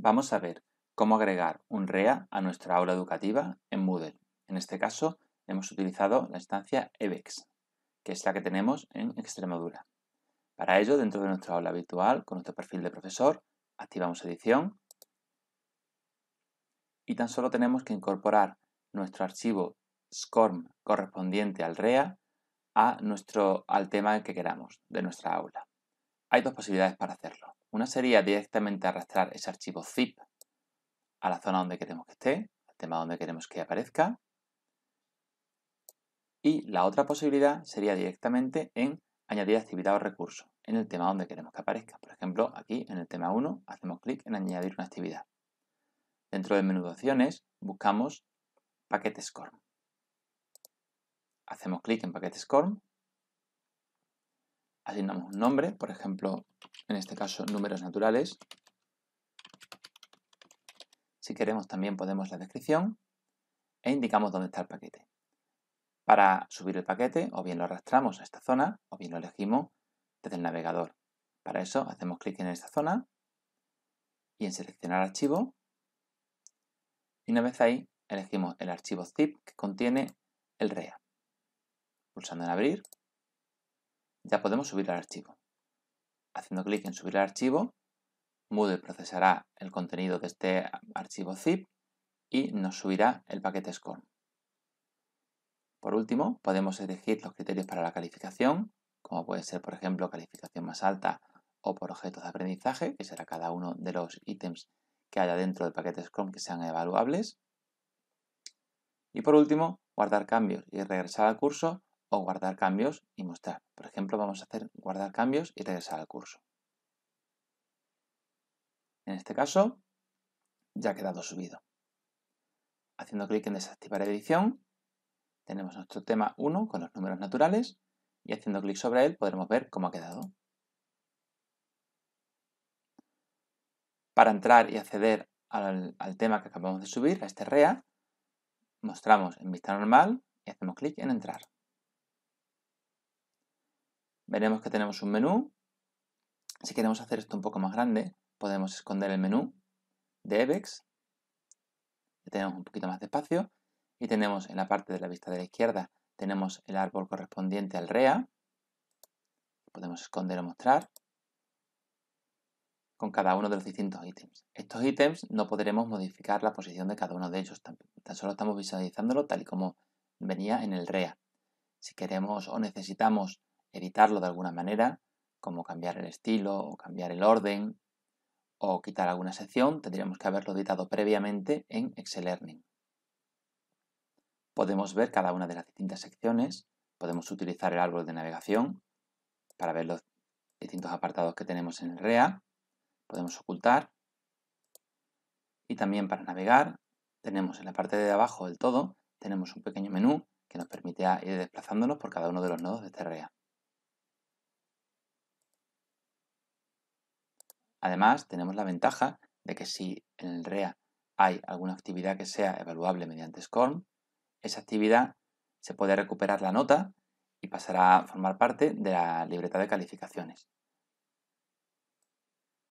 Vamos a ver cómo agregar un REA a nuestra aula educativa en Moodle. En este caso, hemos utilizado la instancia EBEX, que es la que tenemos en Extremadura. Para ello, dentro de nuestra aula virtual, con nuestro perfil de profesor, activamos edición y tan solo tenemos que incorporar nuestro archivo SCORM correspondiente al REA a nuestro, al tema que queramos de nuestra aula. Hay dos posibilidades para hacerlo. Una sería directamente arrastrar ese archivo zip a la zona donde queremos que esté, al tema donde queremos que aparezca. Y la otra posibilidad sería directamente en añadir actividad o recurso en el tema donde queremos que aparezca. Por ejemplo, aquí en el tema 1 hacemos clic en añadir una actividad. Dentro del menú de opciones buscamos paquete SCORM. Hacemos clic en paquete SCORM. Asignamos un nombre, por ejemplo, en este caso números naturales. Si queremos también podemos la descripción e indicamos dónde está el paquete. Para subir el paquete o bien lo arrastramos a esta zona o bien lo elegimos desde el navegador. Para eso hacemos clic en esta zona y en seleccionar archivo. Y una vez ahí elegimos el archivo zip que contiene el REA. Pulsando en abrir ya podemos subir al archivo haciendo clic en subir el archivo, Moodle procesará el contenido de este archivo zip y nos subirá el paquete SCORM. Por último, podemos elegir los criterios para la calificación, como puede ser, por ejemplo, calificación más alta o por objetos de aprendizaje, que será cada uno de los ítems que haya dentro del paquete SCORM que sean evaluables. Y por último, guardar cambios y regresar al curso o guardar cambios y mostrar. Por ejemplo, vamos a hacer guardar cambios y regresar al curso. En este caso, ya ha quedado subido. Haciendo clic en desactivar edición, tenemos nuestro tema 1 con los números naturales y haciendo clic sobre él podremos ver cómo ha quedado. Para entrar y acceder al, al tema que acabamos de subir, a este REA, mostramos en vista normal y hacemos clic en entrar veremos que tenemos un menú. Si queremos hacer esto un poco más grande, podemos esconder el menú de EVEX. Tenemos un poquito más de espacio. Y tenemos en la parte de la vista de la izquierda, tenemos el árbol correspondiente al REA. Podemos esconder o mostrar con cada uno de los distintos ítems. Estos ítems no podremos modificar la posición de cada uno de ellos, tan solo estamos visualizándolo tal y como venía en el REA. Si queremos o necesitamos editarlo de alguna manera, como cambiar el estilo o cambiar el orden o quitar alguna sección, tendríamos que haberlo editado previamente en Excel Learning. Podemos ver cada una de las distintas secciones, podemos utilizar el árbol de navegación para ver los distintos apartados que tenemos en el REA, podemos ocultar y también para navegar tenemos en la parte de abajo del todo, tenemos un pequeño menú que nos permite ir desplazándonos por cada uno de los nodos de este REA. Además, tenemos la ventaja de que si en el REA hay alguna actividad que sea evaluable mediante SCORM, esa actividad se puede recuperar la nota y pasará a formar parte de la libreta de calificaciones.